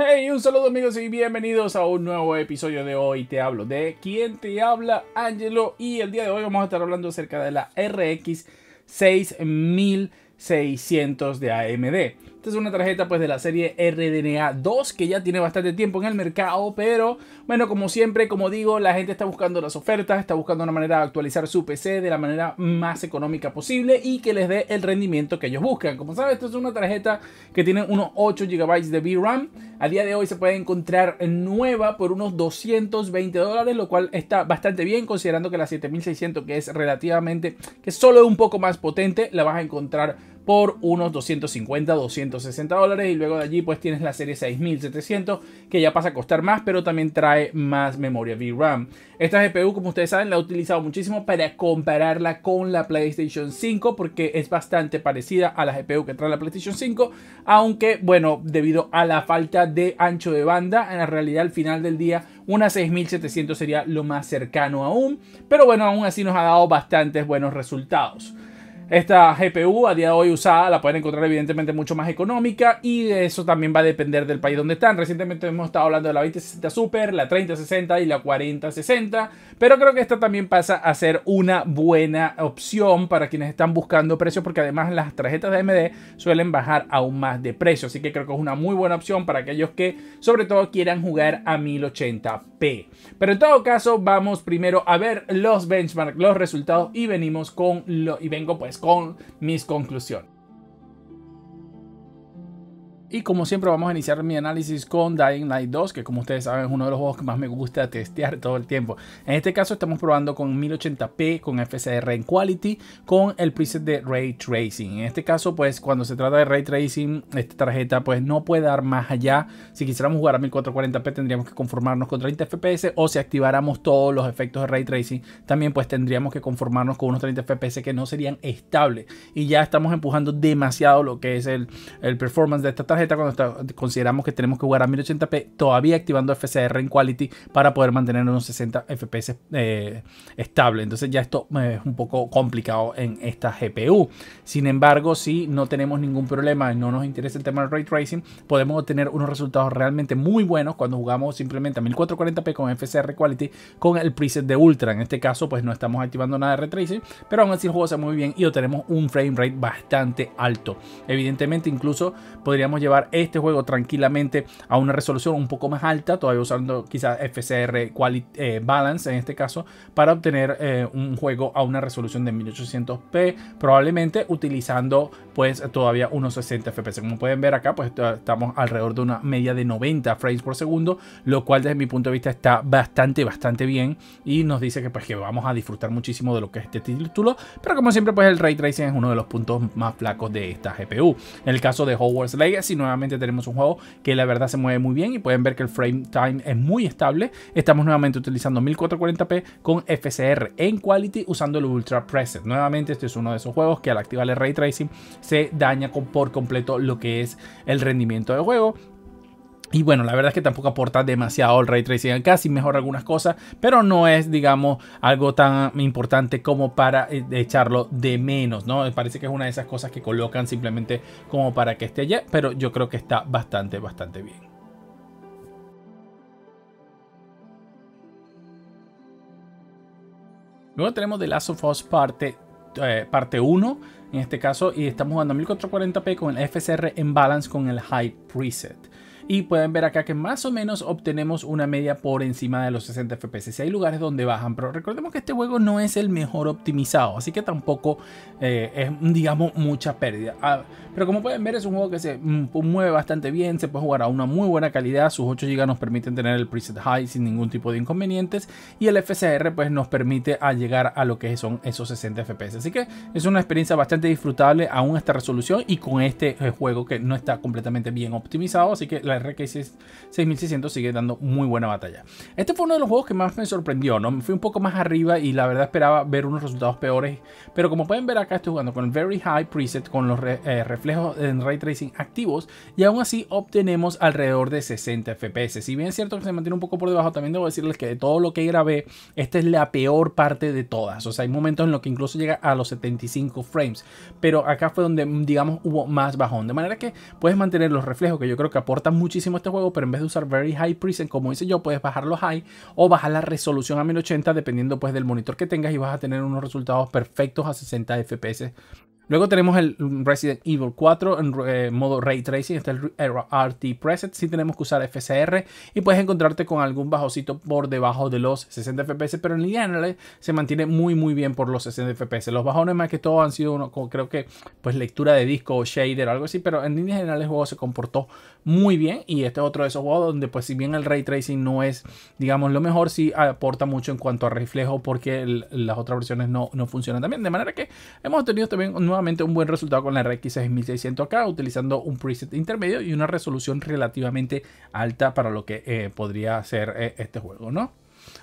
Hey, un saludo amigos y bienvenidos a un nuevo episodio de hoy te hablo de quién te habla Angelo y el día de hoy vamos a estar hablando acerca de la RX 6600 de AMD. Esta es una tarjeta pues de la serie RDNA 2 que ya tiene bastante tiempo en el mercado, pero bueno, como siempre, como digo, la gente está buscando las ofertas, está buscando una manera de actualizar su PC de la manera más económica posible y que les dé el rendimiento que ellos buscan. Como saben, esta es una tarjeta que tiene unos 8 GB de VRAM. A día de hoy se puede encontrar nueva por unos 220 dólares, lo cual está bastante bien considerando que la 7600 que es relativamente, que solo es un poco más potente, la vas a encontrar por unos 250, 260 dólares y luego de allí pues tienes la serie 6700 que ya pasa a costar más pero también trae más memoria VRAM. Esta GPU como ustedes saben la he utilizado muchísimo para compararla con la PlayStation 5 porque es bastante parecida a la GPU que trae la PlayStation 5 aunque bueno debido a la falta de ancho de banda en la realidad al final del día una 6700 sería lo más cercano aún pero bueno aún así nos ha dado bastantes buenos resultados. Esta GPU a día de hoy usada la pueden encontrar evidentemente mucho más económica y eso también va a depender del país donde están. Recientemente hemos estado hablando de la 2060 Super, la 3060 y la 4060, pero creo que esta también pasa a ser una buena opción para quienes están buscando precios porque además las tarjetas de AMD suelen bajar aún más de precio, así que creo que es una muy buena opción para aquellos que sobre todo quieran jugar a 1080p. Pero en todo caso vamos primero a ver los benchmarks, los resultados y venimos con lo, y vengo pues con mis conclusiones. Y como siempre vamos a iniciar mi análisis con Dying Light 2, que como ustedes saben es uno de los juegos que más me gusta testear todo el tiempo. En este caso estamos probando con 1080p, con FSR en Quality, con el preset de Ray Tracing. En este caso pues cuando se trata de Ray Tracing, esta tarjeta pues no puede dar más allá. Si quisiéramos jugar a 1440p tendríamos que conformarnos con 30 FPS o si activáramos todos los efectos de Ray Tracing también pues tendríamos que conformarnos con unos 30 FPS que no serían estables. Y ya estamos empujando demasiado lo que es el performance de esta tarjeta cuando consideramos que tenemos que jugar a 1080p, todavía activando FCR en quality para poder mantener unos 60 FPS eh, estable. Entonces ya esto eh, es un poco complicado en esta GPU. Sin embargo, si no tenemos ningún problema, no nos interesa el tema del ray tracing, podemos obtener unos resultados realmente muy buenos cuando jugamos simplemente a 1440p con FCR quality con el preset de ultra. En este caso, pues no estamos activando nada de ray tracing, pero aún así el juego se muy bien y obtenemos un frame rate bastante alto. Evidentemente, incluso podríamos llevar este juego tranquilamente a una resolución un poco más alta, todavía usando quizás FCR Quality, eh, Balance en este caso, para obtener eh, un juego a una resolución de 1800p, probablemente utilizando pues todavía unos 60 FPS. Como pueden ver acá, pues estamos alrededor de una media de 90 frames por segundo, lo cual desde mi punto de vista está bastante, bastante bien y nos dice que pues que vamos a disfrutar muchísimo de lo que es este título, pero como siempre pues el ray tracing es uno de los puntos más flacos de esta GPU. En el caso de Hogwarts Legacy nuevamente tenemos un juego que la verdad se mueve muy bien y pueden ver que el frame time es muy estable. Estamos nuevamente utilizando 1440p con FCR en quality usando el Ultra Preset. Nuevamente este es uno de esos juegos que al activar el ray tracing se daña por completo lo que es el rendimiento del juego y bueno, la verdad es que tampoco aporta demasiado el ray tracing casi mejora algunas cosas, pero no es, digamos, algo tan importante como para eh, echarlo de menos, ¿no? Parece que es una de esas cosas que colocan simplemente como para que esté allá, pero yo creo que está bastante, bastante bien. Luego tenemos The Last of Us parte, eh, parte 1, en este caso, y estamos jugando a 1440p con el FCR en balance con el High Preset. Y pueden ver acá que más o menos obtenemos una media por encima de los 60 FPS. Si hay lugares donde bajan, pero recordemos que este juego no es el mejor optimizado, así que tampoco eh, es, digamos, mucha pérdida. Ah, pero como pueden ver, es un juego que se mm, mueve bastante bien, se puede jugar a una muy buena calidad. Sus 8 GB nos permiten tener el preset high sin ningún tipo de inconvenientes. Y el FCR pues, nos permite llegar a lo que son esos 60 FPS. Así que es una experiencia bastante disfrutable, aún esta resolución y con este eh, juego que no está completamente bien optimizado. Así que la RX 6600 sigue dando muy buena batalla. Este fue uno de los juegos que más me sorprendió, ¿no? Me fui un poco más arriba y la verdad esperaba ver unos resultados peores. Pero como pueden ver acá estoy jugando con el Very High Preset, con los eh, reflejos en Ray Tracing activos. Y aún así obtenemos alrededor de 60 FPS. Si bien es cierto que se mantiene un poco por debajo, también debo decirles que de todo lo que grabé, esta es la peor parte de todas. O sea, hay momentos en los que incluso llega a los 75 frames. Pero acá fue donde, digamos, hubo más bajón. De manera que puedes mantener los reflejos, que yo creo que aportan mucho muchísimo este juego, pero en vez de usar Very High Prison, como hice yo, puedes bajar los high o bajar la resolución a 1080 dependiendo pues del monitor que tengas y vas a tener unos resultados perfectos a 60 FPS. Luego tenemos el Resident Evil 4 en eh, modo Ray Tracing, este es el RT Preset, si tenemos que usar FCR y puedes encontrarte con algún bajocito por debajo de los 60 FPS, pero en línea general se mantiene muy muy bien por los 60 FPS. Los bajones más que todo han sido uno, creo que pues lectura de disco o shader o algo así, pero en línea general el juego se comportó muy bien. Y este es otro de esos juegos donde, pues, si bien el ray tracing no es, digamos, lo mejor, sí aporta mucho en cuanto a reflejo porque las otras versiones no, no funcionan también. De manera que hemos obtenido también nuevamente un buen resultado con la RX 6600K utilizando un preset intermedio y una resolución relativamente alta para lo que eh, podría ser eh, este juego, ¿no?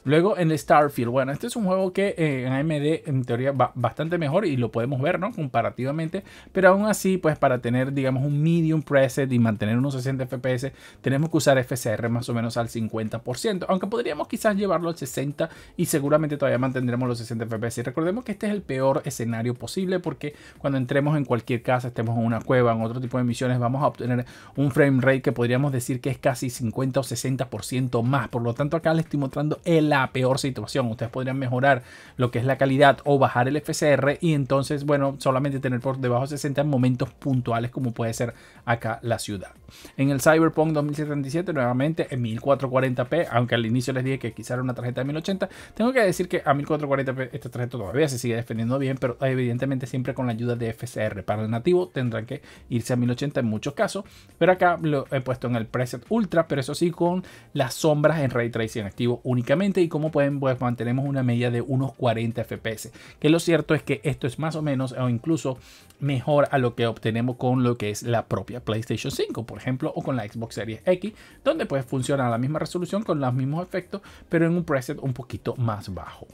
Luego el Starfield. Bueno, este es un juego que eh, en AMD en teoría va bastante mejor y lo podemos ver, ¿no? Comparativamente. Pero aún así, pues para tener, digamos, un medium preset y mantener unos 60 FPS, tenemos que usar FCR más o menos al 50%. Aunque podríamos quizás llevarlo al 60 y seguramente todavía mantendremos los 60 FPS. Y recordemos que este es el peor escenario posible porque cuando entremos en cualquier casa, estemos en una cueva, en otro tipo de misiones, vamos a obtener un frame rate que podríamos decir que es casi 50 o 60% más. Por lo tanto, acá le estoy mostrando el la peor situación. Ustedes podrían mejorar lo que es la calidad o bajar el FCR y entonces, bueno, solamente tener por debajo de 60 en momentos puntuales como puede ser acá la ciudad. En el Cyberpunk 2077, nuevamente en 1440p, aunque al inicio les dije que quizá era una tarjeta de 1080, tengo que decir que a 1440p esta tarjeta todavía se sigue defendiendo bien, pero evidentemente siempre con la ayuda de FCR. Para el nativo tendrán que irse a 1080 en muchos casos, pero acá lo he puesto en el preset ultra, pero eso sí con las sombras en ray tracing activo únicamente y como pueden pues mantenemos una media de unos 40 fps que lo cierto es que esto es más o menos o incluso mejor a lo que obtenemos con lo que es la propia PlayStation 5 por ejemplo o con la Xbox Series X donde pues funciona a la misma resolución con los mismos efectos pero en un preset un poquito más bajo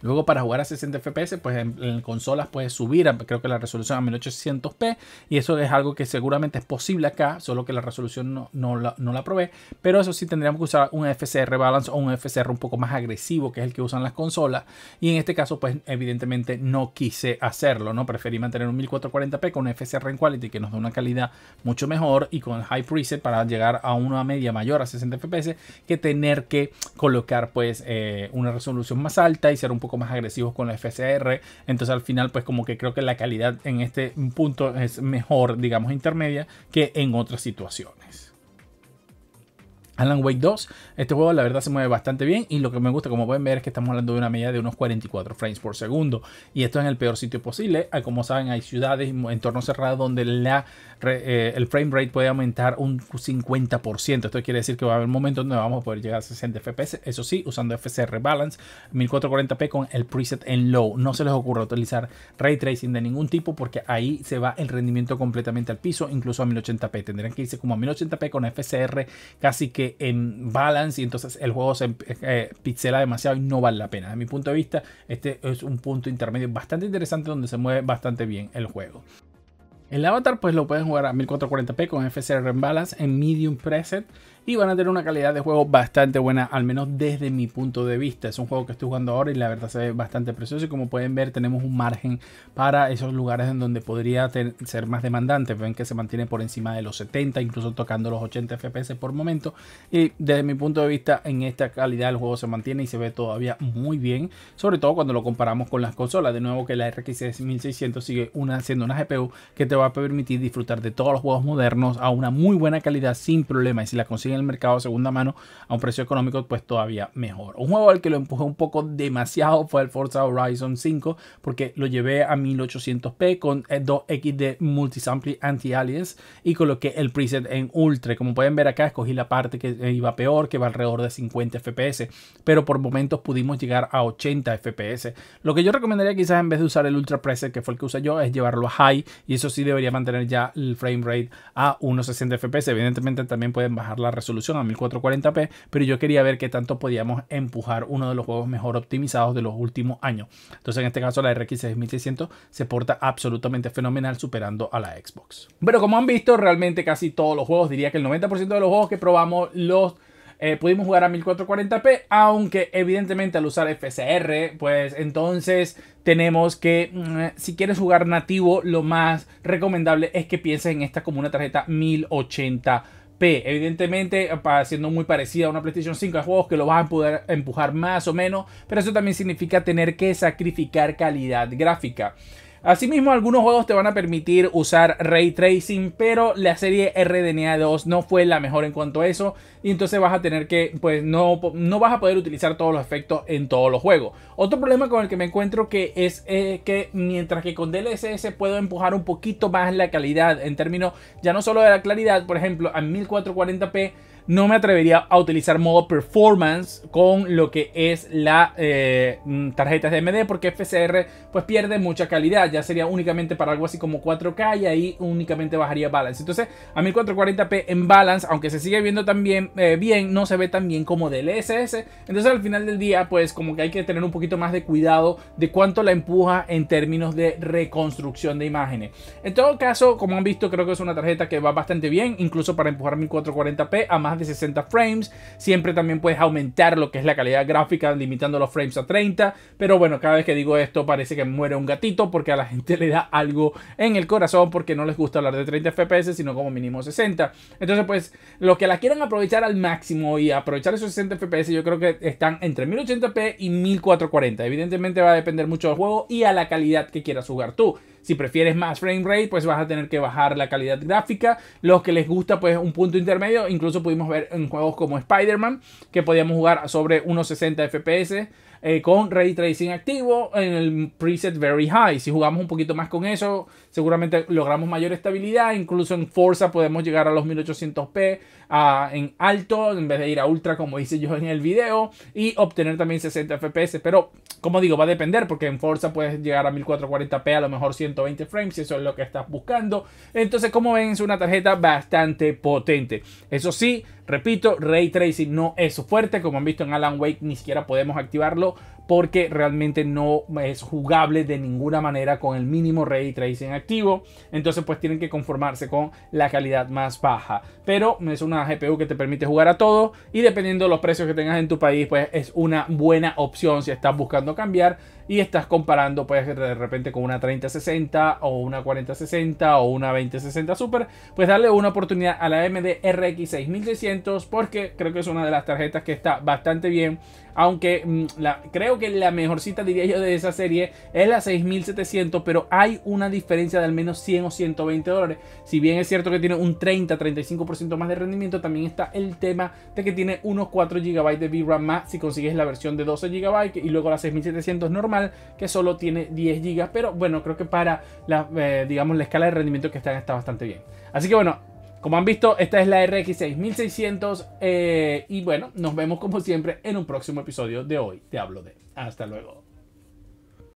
Luego para jugar a 60 FPS, pues en, consolas puedes subir, a, creo que la resolución a 1800p, y eso es algo que seguramente es posible acá, solo que la resolución no, no, la, probé, pero eso sí tendríamos que usar un FCR Balance o un FCR un poco más agresivo, que es el que usan las consolas, y en este caso pues evidentemente no quise hacerlo, ¿no? Preferí mantener un 1440p con un FCR en Quality que nos da una calidad mucho mejor y con High Preset para llegar a una media mayor a 60 FPS que tener que colocar pues eh, una resolución más alta y ser un poco más agresivos con la FCR, Entonces al final pues como que creo que la calidad en este punto es mejor, digamos intermedia, que en otras situaciones. Alan Wake 2, este juego la verdad se mueve bastante bien y lo que me gusta como pueden ver es que estamos hablando de una media de unos 44 frames por segundo y esto en el peor sitio posible, ah, como saben hay ciudades y entornos cerrados donde la, eh, el frame rate puede aumentar un 50%, esto quiere decir que va a haber momentos donde vamos a poder llegar a 60 FPS, eso sí, usando FCR Balance 1440p con el preset en low, no se les ocurre utilizar ray tracing de ningún tipo porque ahí se va el rendimiento completamente al piso, incluso a 1080p, tendrían que irse como a 1080p con FCR casi que en balance y entonces el juego se eh, pixela demasiado y no vale la pena. de mi punto de vista, este es un punto intermedio bastante interesante donde se mueve bastante bien el juego. El avatar pues lo pueden jugar a 1440p con FCR en balance en medium preset y van a tener una calidad de juego bastante buena, al menos desde mi punto de vista. Es un juego que estoy jugando ahora y la verdad se ve bastante precioso y como pueden ver tenemos un margen para esos lugares en donde podría ser más demandante. Ven que se mantiene por encima de los 70, incluso tocando los 80 FPS por momento y desde mi punto de vista en esta calidad el juego se mantiene y se ve todavía muy bien, sobre todo cuando lo comparamos con las consolas. De nuevo que la RX 1600 sigue siendo una GPU que te va a permitir disfrutar de todos los juegos modernos a una muy buena calidad sin problema y si la consiguen el mercado segunda mano a un precio económico, pues todavía mejor. Un juego al que lo empujé un poco demasiado fue el Forza Horizon 5, porque lo llevé a 1800p con 2x eh, de multisample anti aliens y coloqué el preset en ultra. Como pueden ver acá, escogí la parte que eh, iba peor, que va alrededor de 50 fps, pero por momentos pudimos llegar a 80 fps. Lo que yo recomendaría quizás en vez de usar el ultra preset, que fue el que usé yo, es llevarlo a high y eso sí debería mantener ya el frame rate a unos 60 fps. Evidentemente también pueden bajar la resolución solución a 1440p, pero yo quería ver qué tanto podíamos empujar uno de los juegos mejor optimizados de los últimos años. Entonces en este caso la RX 6600 se porta absolutamente fenomenal superando a la Xbox. Pero como han visto, realmente casi todos los juegos, diría que el 90% de los juegos que probamos los... Eh, pudimos jugar a 1440p, aunque evidentemente al usar FSR, pues entonces tenemos que, mm, si quieres jugar nativo, lo más recomendable es que pienses en esta como una tarjeta 1080 p P, evidentemente siendo muy parecida a una PlayStation 5, hay juegos que lo van a poder empujar más o menos, pero eso también significa tener que sacrificar calidad gráfica. Asimismo, algunos juegos te van a permitir usar ray tracing, pero la serie RDNA 2 no fue la mejor en cuanto a eso. Y entonces vas a tener que, pues no, no vas a poder utilizar todos los efectos en todos los juegos. Otro problema con el que me encuentro que es eh, que mientras que con DLSS puedo empujar un poquito más la calidad en términos ya no solo de la claridad, por ejemplo, a 1440p no me atrevería a utilizar modo performance con lo que es la eh, mm, tarjeta de md porque FCR pues pierde mucha calidad, ya sería únicamente para algo así como 4K y ahí únicamente bajaría balance. Entonces a 1440p en balance, aunque se sigue viendo también eh, bien, no se ve tan bien como del SS. Entonces al final del día pues como que hay que tener un poquito más de cuidado de cuánto la empuja en términos de reconstrucción de imágenes. En todo caso, como han visto, creo que es una tarjeta que va bastante bien, incluso para empujar 1440p a más de 60 frames. Siempre también puedes aumentar lo que es la calidad gráfica limitando los frames a 30. Pero bueno, cada vez que digo esto parece que muere un gatito porque a la gente le da algo en el corazón porque no les gusta hablar de 30 FPS, sino como mínimo 60. Entonces, pues los que la quieran aprovechar al máximo y aprovechar esos 60 FPS, yo creo que están entre 1080p y 1440. Evidentemente va a depender mucho del juego y a la calidad que quieras jugar tú. Si prefieres más frame rate, pues vas a tener que bajar la calidad gráfica. Los que les gusta, pues un punto intermedio. Incluso pudimos ver en juegos como Spider-Man, que podíamos jugar sobre unos 60 FPS eh, con ray tracing activo en el preset very high. Si jugamos un poquito más con eso, seguramente logramos mayor estabilidad. Incluso en Forza podemos llegar a los 1800p ah, en alto en vez de ir a ultra como hice yo en el video y obtener también 60 fps. Pero como digo, va a depender porque en Forza puedes llegar a 1440p, a lo mejor 120 frames si eso es lo que estás buscando. Entonces, como ven, es una tarjeta bastante potente. Eso sí, repito, ray tracing no es su fuerte. Como han visto en Alan Wake, ni siquiera podemos activarlo little porque realmente no es jugable de ninguna manera con el mínimo ray tracing activo. Entonces pues tienen que conformarse con la calidad más baja. Pero es una GPU que te permite jugar a todo y dependiendo de los precios que tengas en tu país pues es una buena opción si estás buscando cambiar y estás comparando pues de repente con una 3060 o una 4060 o una 2060 Super, pues darle una oportunidad a la AMD RX 6600 porque creo que es una de las tarjetas que está bastante bien, aunque mm, la, creo que la mejor cita diría yo, de esa serie es la 6700, pero hay una diferencia de al menos 100 o 120 dólares. Si bien es cierto que tiene un 30-35% más de rendimiento, también está el tema de que tiene unos 4 GB de VRAM más si consigues la versión de 12 GB y luego la 6700 normal, que solo tiene 10 GB. Pero bueno, creo que para la, eh, digamos, la escala de rendimiento que está está bastante bien. Así que bueno, como han visto, esta es la RX 6600 eh, y bueno, nos vemos como siempre en un próximo episodio de hoy. Te hablo de... Hasta luego.